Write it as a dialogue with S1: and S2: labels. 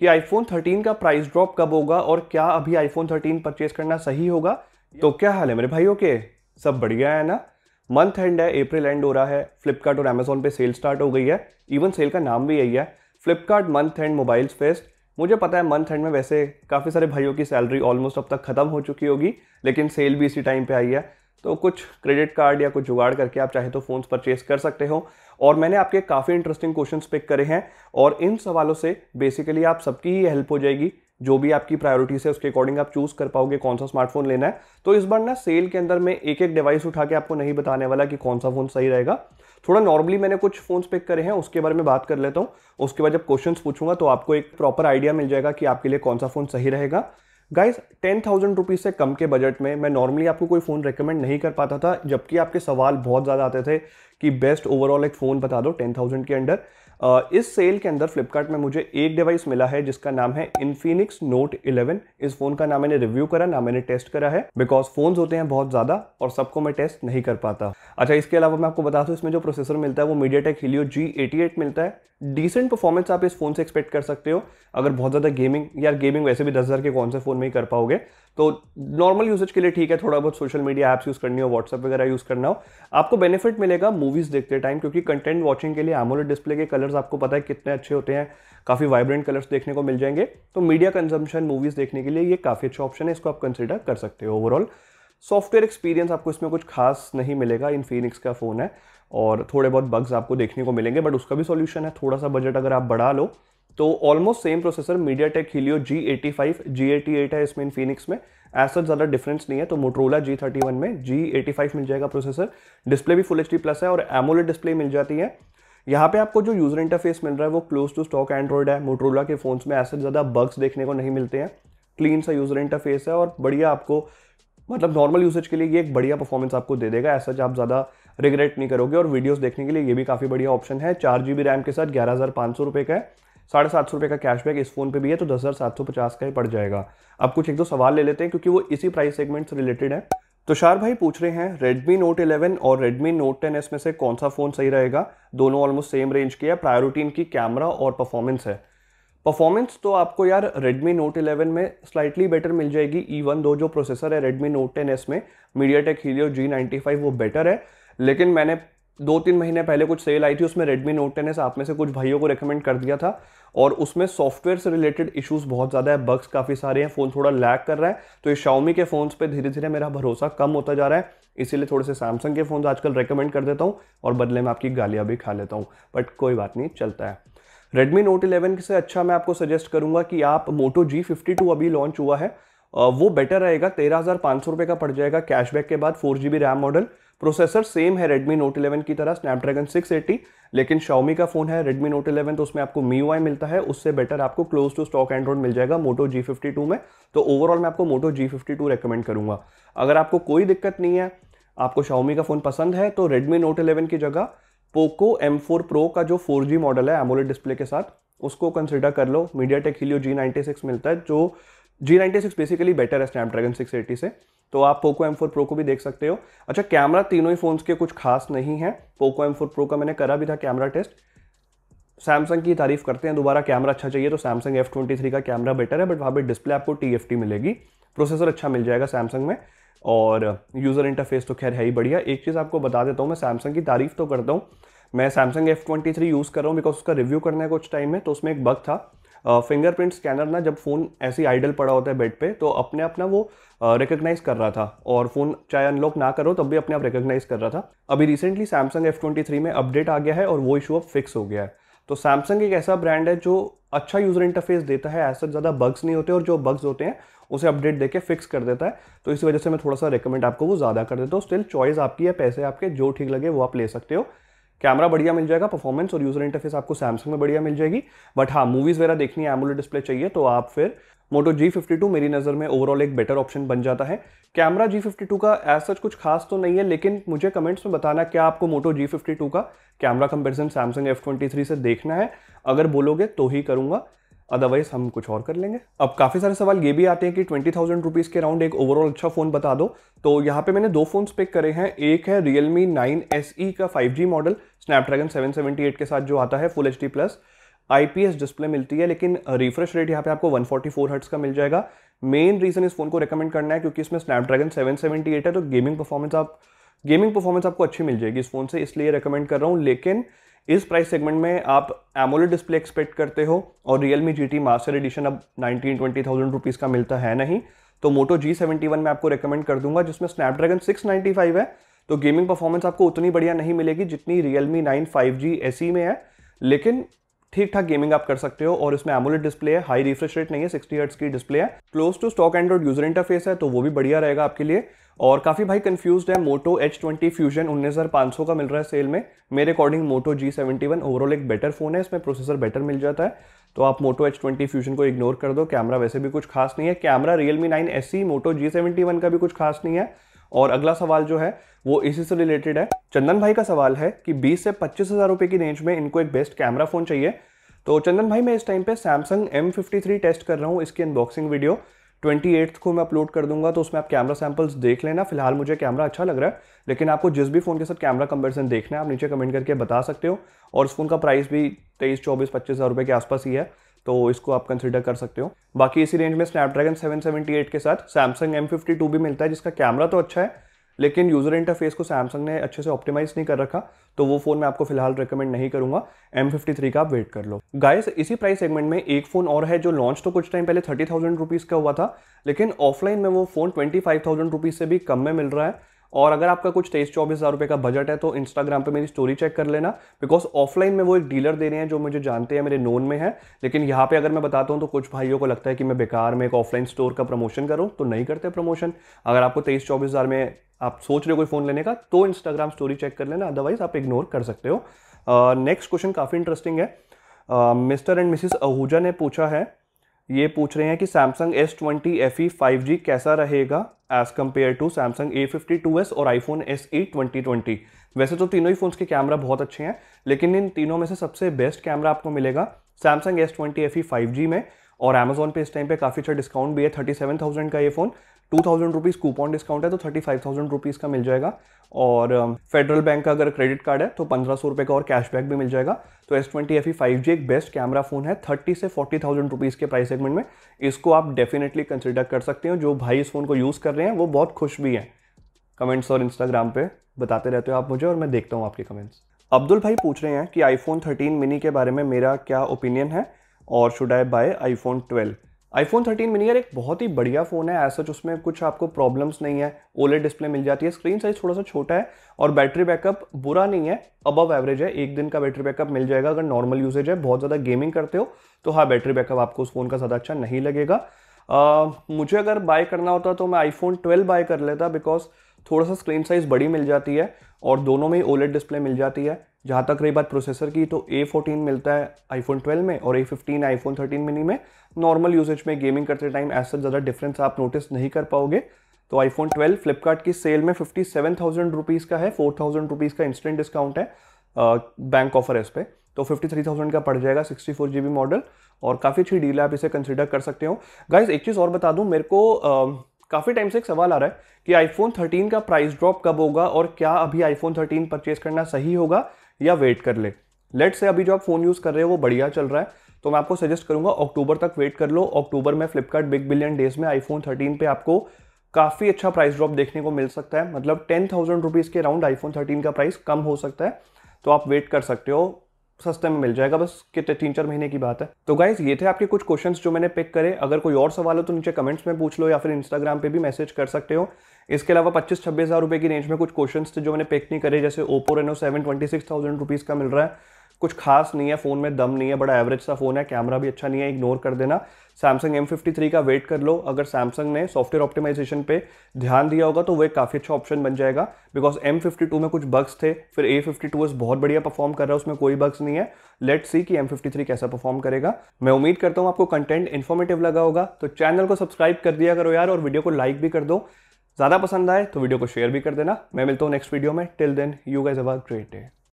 S1: कि आईफोन 13 का price drop कब होगा और क्या अभी आईफोन 13 परचेज करना सही होगा तो क्या हाल है मेरे भाइयों के सब बढ़िया है ना मंथ एंड है अप्रैल एंड हो रहा है फ्लिपकार्ट और अमेजोन पे सेल स्टार्ट हो गई है इवन सेल का नाम भी यही है Flipkart month end mobiles fest मुझे पता है मंथ एंड में वैसे काफ़ी सारे भाइयों की सैलरी ऑलमोस्ट अब तक ख़त्म हो चुकी होगी लेकिन सेल भी इसी टाइम पे आई है तो कुछ क्रेडिट कार्ड या कुछ जुगाड़ करके आप चाहे तो फ़ोन्स परचेज कर सकते हो और मैंने आपके काफ़ी इंटरेस्टिंग क्वेश्चन पिक करे हैं और इन सवालों से बेसिकली आप सबकी ही हेल्प हो जाएगी जो भी आपकी प्रायोरिटीज है उसके अकॉर्डिंग आप चूज़ कर पाओगे कौन सा स्मार्टफोन लेना है तो इस बार ना सेल के अंदर मैं एक एक डिवाइस उठा के आपको नहीं बताने वाला कि कौन सा फ़ोन सही रहेगा थोड़ा नॉर्मली मैंने कुछ फ़ोन्स पिक करे हैं उसके बारे में बात कर लेता हूँ उसके बाद जब क्वेश्चन पूछूंगा तो आपको एक प्रॉपर आइडिया मिल जाएगा कि आपके लिए कौन सा फ़ोन सही रहेगा गाइस टेन थाउजेंड रुपीज़ से कम के बजट में मैं नॉर्मली आपको कोई फ़ोन रिकमेंड नहीं कर पाता था जबकि आपके सवाल बहुत ज़्यादा आते थे कि बेस्ट ओवरऑल एक फ़ोन बता दो टेन थाउजेंड के अंडर इस सेल के अंदर फ्लिपकार्ट में मुझे एक डिवाइस मिला है जिसका नाम है इन्फिनिक्स नोट 11 इस फ़ोन का ना मैंने रिव्यू करा ना मैंने टेस्ट करा है बिकॉज फ़ोन्स होते हैं बहुत ज़्यादा और सबको मैं टेस्ट नहीं कर पाता अच्छा इसके अलावा मैं आपको बता दूँ इसमें जो प्रोसेसर मिलता है वो मीडिया टेक हिलियो जी मिलता है डिसेंट परफॉर्मेंस आप इस फ़ोन से एक्सपेक्ट कर सकते हो अगर बहुत ज़्यादा गेमिंग यार गेमिंग वैसे भी दस हज़ार के कौन से फ़ोन में ही कर पाओगे तो नॉर्मल यूसेज के लिए ठीक है थोड़ा बहुत सोशल मीडिया एप्स यूज़ करनी हो व्हाट्सअप वगैरह यूज़ करना हो आपको बेनिफिट मिलेगा मूवीज़ देखते टाइम क्योंकि कंटेंट वॉचिंग के लिए एमोलेड डिस्प्ले के कलर्स आपको पता है कितने अच्छे होते हैं काफ़ी वाइब्रेंट कलर्स देखने को मिल जाएंगे तो मीडिया कंजम्पशन मूवीज़ देखने के लिए ये काफ़ी अच्छा ऑप्शन है इसको आप कंसिडर कर सकते हो ओवरऑल सॉफ्टवेयर एक्सपीरियंस आपको इसमें कुछ खास नहीं मिलेगा इन फिनिक्स का फ़ोन है और थोड़े बहुत बग्स आपको देखने को मिलेंगे बट उसका भी सॉल्यूशन है थोड़ा सा बजट अगर आप बढ़ा लो तो almost same processor MediaTek Helio G eighty five G eighty eight है इसमें इन फिनिक्स में एज सच ज़्यादा डिफरेंस नहीं है तो मोटरोला जी थर्टी वन में जी एटी फाइव मिल जाएगा प्रोसेसर डिस्प्ले भी फुल एच प्लस है और एमोले डिस्प्ले मिल जाती है यहाँ पे आपको जो यूज़र इंटरफेस मिल रहा है वो क्लोज टू स्टॉक एंड्रॉइड है मोटरोला के फ़ोन्स में ऐसे ज़्यादा बग्स देखने को नहीं मिलते हैं क्लीन सा यूज़र इंटरफेस है और बढ़िया आपको मतलब नॉर्मल यूसेज के लिए ये एक बढ़िया परफॉर्मेंस आपको दे देगा ऐसा आप ज़्यादा रिग्रेट नहीं करोगे और वीडियोस देखने के लिए ये भी काफ़ी बढ़िया ऑप्शन है चार जी रैम के साथ ग्यारह हज़ार पाँच सौ रुपये का है साढ़े सात सौ रुपये का कैशबैक इस फ़ोन पे भी है तो दस हज़ार सात सौ पचास का ही पड़ जाएगा अब कुछ एक दो सवाल ले लेते हैं क्योंकि वो इसी प्राइस सेगमेंट से रिलेटेड है तुषार भाई पूछ रहे हैं Redmi Note 11 और Redmi Note 10s में से कौन सा फ़ोन सही रहेगा दोनों ऑलमोस्ट सेम रेंज की है प्रायोरिटी इनकी कैमरा और परफॉर्मेंस है परफॉर्मेंस तो आपको यार Redmi Note 11 में स्लाइटली बेटर मिल जाएगी ई e वन दो जो प्रोसेसर है Redmi Note 10s में मीडिया टेक हीलियो जी वो बेटर है लेकिन मैंने दो तीन महीने पहले कुछ सेल आई थी उसमें रेडमी नोट टेन एस आप में से कुछ भाइयों को रिकमेंड कर दिया था और उसमें सॉफ्टवेयर से रिलेटेड इश्यूज बहुत ज़्यादा है बग्स काफ़ी सारे हैं फ़ोन थोड़ा लैग कर रहा है तो ये Xiaomi के फ़ोन्स पे धीरे धीरे मेरा भरोसा कम होता जा रहा है इसीलिए थोड़े से सैमसंग के फ़ोन आजकल रिकमेंड कर देता हूँ और बदले में आपकी गालियाँ भी खा लेता हूँ बट कोई बात नहीं चलता है रेडमी नोट इलेवन से अच्छा मैं आपको सजेस्ट करूंगा कि आप मोटो जी फिफ्टी टू अभी लॉन्च हुआ है वो बेटर रहेगा तेरह हज़ार सौ रुपये का पड़ जाएगा कैशबैक के बाद four G B RAM model processor same है Redmi Note 11 की तरह Snapdragon 680 लेकिन Xiaomi का फ़ोन है Redmi Note 11 तो उसमें आपको MIUI मिलता है उससे बेटर आपको क्लोज टू स्टॉक एंड्रॉइड मिल जाएगा Moto G52 में तो ओवरऑल मैं आपको Moto G52 रेकमेंड करूँगा अगर आपको कोई दिक्कत नहीं है आपको Xiaomi का फ़ोन पसंद है तो Redmi Note 11 की जगह Poco M4 Pro का जो 4G मॉडल है एमोलेड डिस्प्ले के साथ उसको कंसिडर कर लो मीडिया टेक हिलियो जी मिलता है जो G ninety six basically better है स्नैपड्रैगन सिक्स एटी से तो आप पोको एम फोर प्रो को भी देख सकते हो अच्छा कैमरा तीनों ही फ़ोन्स के कुछ खास नहीं है पोको एम फोर प्रो का मैंने करा भी था कैमरा टेस्ट सैमसंग की तारीफ करते हैं दोबारा कैमरा अच्छा चाहिए तो सैमसंग एफ ट्वेंटी थ्री का कैमरा बेटर है बट वहाँ पर डिस्प्ले आपको टी मिलेगी प्रोसेसर अच्छा मिल जाएगा सैमसंग में और यूज़र इंटरफेस तो खैर है ही बढ़िया एक चीज़ आपको बता देता हूँ मैं सैमसंग की तारीफ़ तो करता हूँ मैं Samsung F twenty three use कर रहा हूँ बिकॉज उसका रिव्यू करना है कुछ टाइम में तो उसमें एक बग था फिंगरप्रिंट स्कैनर ना जब फ़ोन ऐसे ही आइडल पड़ा होता है बेड पे तो अपने आप ना वो रिकोगनाइज़ कर रहा था और फ़ोन चाहे अनलॉक ना करो तब भी अपने आप रिकोगनाइज़ कर रहा था अभी रिसेंटली सैमसंग एफ में अपडेट आ गया है और वो इशू अब फिक्स हो गया है तो सैमसंग एक ऐसा ब्रांड है जो अच्छा यूज़र इंटरफेस देता है ऐसा ज़्यादा बग्स नहीं होते और जो बग्स होते हैं उसे अपडेट देके फिक्स कर देता है तो इसी वजह से मैं थोड़ा सा रिकमेंड आपको वो ज़्यादा कर देता हूँ स्टिल चॉइस आपकी है पैसे आपके जो ठीक लगे वो आप ले सकते हो कैमरा बढ़िया मिल जाएगा परफॉर्मेंस और यूजर इंटरफेस आपको सैमसंग में बढ़िया मिल जाएगी बट हाँ मूवीज़ वगैरह देखनी है एमुलेट डिस्प्ले चाहिए तो आप फिर मोटो जी फिफ्टी टू मेरी नज़र में ओवरऑल एक बेटर ऑप्शन बन जाता है कैमरा जी फिफ्टी टू का एज सच कुछ खास तो नहीं है लेकिन मुझे कमेंट्स में बताना क्या आपको मोटो जी फिफ्टी टू का camera comparison Samsung F twenty three से देखना है अगर बोलोगे तो ही करूँगा अदरवाइज हम कुछ और कर लेंगे अब काफ़ी सारे सवाल ये भी आते हैं कि ट्वेंटी थाउजेंड रुपीज़ के अराउंड एक ओवरऑल अच्छा फ़ोन बता दो तो यहाँ पे मैंने दो फ़ोन्स पिक करे हैं एक है Realme मी नाइन एस ई का five G model Snapdragon seven seventy eight के साथ जो आता है full H D plus I P S display मिलती है लेकिन रिफ्रेश रेट यहाँ पे आपको वन फोर्टी फोर हर्ट्स का मिल जाएगा मेन रीज़न इस फ़ोन को रिकमेंड करना है क्योंकि इसमें स्नैपड्रैगन सेवन सेवेंटी एट है तो गेमिंग परफॉर्मेंस आप गेमिंग परफॉर्मेंस आपको अच्छी मिल जाएगी इस फ़ोन से इसलिए रिकमेंड कर रहा हूँ लेकिन इस प्राइस सेगमेंट में आप एमोलेड डिस्प्ले एक्सपेक्ट करते हो और Realme G T master edition अब नाइनटीन ट्वेंटी थाउजेंड रुपीज़ का मिलता है नहीं तो मोटो जी सेवेंटी वन में आपको रिकमेंड कर दूंगा जिसमें स्नैपड्रैगन सिक्स नाइन्टी फाइव है तो गेमिंग परफॉर्मेंस आपको उतनी बढ़िया नहीं मिलेगी जितनी Realme nine five G S में है लेकिन ठीक ठाक गेमिंग आप कर सकते हो और इसमें एमोलेड डिस्प्ले है हाई रिफ्रेश रेट नहीं है सिक्सटी हर्ट्स की डिस्प्ले है close to stock Android user interface है तो वो भी बढ़िया रहेगा आपके लिए और काफ़ी भाई कंफ्यूज है मोटो एच ट्वेंटी फ्यूजन उन्नीस हज़ार सौ का मिल रहा है सेल में मेरे according Moto G seventy one overall एक बेटर फ़ोन है इसमें प्रोसेसर बेटर मिल जाता है तो आप मोटो एच ट्वेंटी फ्यूजन को इग्नोर कर दो कैमरा वैसे भी कुछ खास नहीं है camera Realme nine S C Moto G seventy one का भी कुछ खास नहीं है और अगला सवाल जो है वो इसी से रिलेटेड है चंदन भाई का सवाल है कि बीस से पच्चीस हज़ार रुपये की रेंज में इनको एक बेस्ट कैमरा फ़ोन चाहिए तो चंदन भाई मैं इस टाइम पे Samsung M fifty three test कर रहा हूँ इसकी अनबॉक्सिंग वीडियो ट्वेंटी एट्थ को मैं अपलोड कर दूंगा तो उसमें आप कैमरा सैम्पल्स देख लेना फिलहाल मुझे कैमरा अच्छा लग रहा है लेकिन आपको जिस भी फ़ोन के साथ कैमरा कंपेरिजन देखना है आप नीचे कमेंट करके बता सकते हो और उस फ़ोन का प्राइस भी तेईस चौबीस पच्चीस हज़ार रुपये के आसपास ही है तो इसको आप कंसिडर कर सकते हो बाकी इसी रेंज में स्नैपड्रैगन सेवन के साथ सैमसंग एम भी मिलता है जिसका कैमरा तो अच्छा है लेकिन यूज़र इंटरफेस को सैमसंग ने अच्छे से ऑप्टिमाइज नहीं कर रखा तो वो फ़ोन मैं आपको फिलहाल रिकमेंड नहीं करूंगा एम का आप वेट कर लो गाइस इसी प्राइस सेगमेंट में एक फ़ोन और है जो लॉन्च तो कुछ टाइम पहले थर्टी थाउजेंड रुपीज़ का हुआ था लेकिन ऑफलाइन में वो phone twenty five thousand rupees से भी कम में मिल रहा है और अगर आपका कुछ तेईस चौबीस हज़ार रुपये का बजट है तो इंस्टाग्राम पे मेरी स्टोरी चेक कर लेना बिकॉज ऑफलाइन में वो एक डीलर दे रहे हैं जो मुझे जानते हैं मेरे नोन में है लेकिन यहाँ पे अगर मैं बताता हूँ तो कुछ भाइयों को लगता है कि मैं बेकार में एक ऑफलाइन स्टोर का प्रमोशन करूँ तो नहीं करते प्रमोशन अगर आपको तेईस चौबीस हज़ार में आप सोच रहे हो कोई फ़ोन लेने का तो इंस्टाग्राम स्टोरी चेक कर लेना अदरवाइज आप इग्नोर कर सकते हो नेक्स्ट क्वेश्चन काफ़ी इंटरेस्टिंग है मिस्टर एंड मिसिस आहूजा ने पूछा है ये पूछ रहे हैं कि Samsung S twenty F E five G कैसा रहेगा as compare to Samsung A fifty two S और iPhone S E twenty twenty वैसे तो तीनों ही फ़ोन्स के कैमरा बहुत अच्छे हैं लेकिन इन तीनों में से सबसे बेस्ट कैमरा आपको मिलेगा Samsung S twenty F E five G में और अमेजोन पे इस टाइम पे काफ़ी अच्छा डिस्काउंट भी है थर्टी सेवन थाउजेंड का ये phone two thousand rupees coupon discount है तो थर्टी फाइव थाउजेंड रुपीज़ का मिल जाएगा और फेडरल um, बैंक का अगर क्रेडिट कार्ड है तो पंद्रह सौ रुपये का और कैशबैक भी मिल जाएगा तो S twenty F E five G एक बेस्ट कैमरा फ़ोन है थर्टी से फोर्टी थाउजेंड रुपीज़ के प्राइस सेगमेंट में इसको आप डेफिनेटली कंसिडर कर सकते हो जो भाई इस फ़ोन को यूज़ कर रहे हैं वो बहुत खुश भी हैं कमेंट्स और इंस्टाग्राम पर बताते रहते हो आप मुझे और मैं देखता हूँ आपके कमेंट्स अब्दुल भाई पूछ रहे हैं कि आईफोन थर्टीन मिनी के बारे में मेरा क्या ओपिनियन है और should I buy iPhone 12 iPhone 13 मिनी यार एक बहुत ही बढ़िया फ़ोन है एज सच उसमें कुछ आपको प्रॉब्लम्स नहीं है ओले डिस्प्ले मिल जाती है स्क्रीन साइज थोड़ा सा छोटा है और बैटरी बैकअप बुरा नहीं है अबव एवरेज है एक दिन का बैटरी बैकअप मिल जाएगा अगर नॉर्मल यूजेज है बहुत ज़्यादा गेमिंग करते हो तो हाँ बैटरी बैकअप आपको उस फ़ोन का ज़्यादा अच्छा नहीं लगेगा आ, मुझे अगर बाय करना होता तो मैं आईफोन 12 बाय कर लेता बिकॉज थोड़ा सा स्क्रीन साइज़ बड़ी मिल जाती है और दोनों में ही ओलेट डिस्प्ले मिल जाती है जहाँ तक रही बात प्रोसेसर की तो A14 मिलता है iPhone 12 में और A15 iPhone 13 मिनी में नॉर्मल यूजेज में गेमिंग करते टाइम ऐसा ज़्यादा डिफरेंस आप नोटिस नहीं कर पाओगे तो फोन 12 फ्लिपकार्ट की सेल में फिफ्टी सेवन थाउजेंड रुपीज़ का है फोर थाउजेंड रुपीज़ का इंस्टेंट डिस्काउंट है बैंक ऑफर है इस पर तो फिफ्टी थ्री थाउजेंड का पड़ जाएगा sixty four G B model और काफ़ी अच्छी डील है आप इसे कंसिडर कर सकते हो गाइज एक चीज़ और बता दूँ मेरे को uh, काफ़ी टाइम से एक सवाल आ रहा है कि आईफोन 13 का प्राइस ड्रॉप कब होगा और क्या अभी आईफोन 13 परचेज करना सही होगा या वेट कर ले लेट से अभी जो आप फ़ोन यूज़ कर रहे हो वो बढ़िया चल रहा है तो मैं आपको सजेस्ट करूंगा अक्टूबर तक वेट कर लो अक्टूबर में फ्लिपकार्ट बिग बिलियन डेज में आईफोन थर्टीन पर आपको काफ़ी अच्छा प्राइस ड्रॉप देखने को मिल सकता है मतलब टेन थाउजेंड रुपीज़ के अराउंड आईफोन थर्टीन का प्राइस कम हो सकता है तो आप वेट कर सकते हो सस्ते में मिल जाएगा बस कितने तीन चार महीने की बात है तो गाइज ये थे आपके कुछ क्वेश्चंस जो मैंने पिक करे अगर कोई और सवाल हो तो नीचे कमेंट्स में पूछ लो या फिर इंस्टाग्राम पे भी मैसेज कर सकते हो इसके अलावा पच्चीस छब्बीस हज़ार रुपये की रेंज में कुछ क्वेश्चंस थे जो मैंने पिक नहीं करे जैसे Oppo Reno seven twenty six thousand rupees का मिल रहा है कुछ खास नहीं है फ़ोन में दम नहीं है बड़ा एवरेज सा फ़ोन है कैमरा भी अच्छा नहीं है इग्नोर कर देना सैमसंग एम फिफ्टी थ्री का वेट कर लो अगर सैमसंग ने सॉफ्टवेयर ऑप्टिमाइजेशन पे ध्यान दिया होगा तो वो एक काफ़ी अच्छा ऑप्शन बन जाएगा बिकॉज एम फिफ्टी टू में कुछ बग्स थे फिर ए फिफ्टी टू बहुत बढ़िया परफॉर्म कर रहा है उसमें कोई बग्स नहीं है लेट सी कि एम फिफ्टी थ्री कैसा परफॉर्म करेगा मैं उम्मीद करता हूँ आपको कंटेंट इन्फॉर्मेटिव लगा होगा तो चैनल को सब्सक्राइब कर दिया करो यार और वीडियो को लाइक भी कर दो ज़्यादा पसंद आए तो वीडियो को शेयर भी कर देना मैं मिलता हूँ नेक्स्ट वीडियो में till then you guys have a great day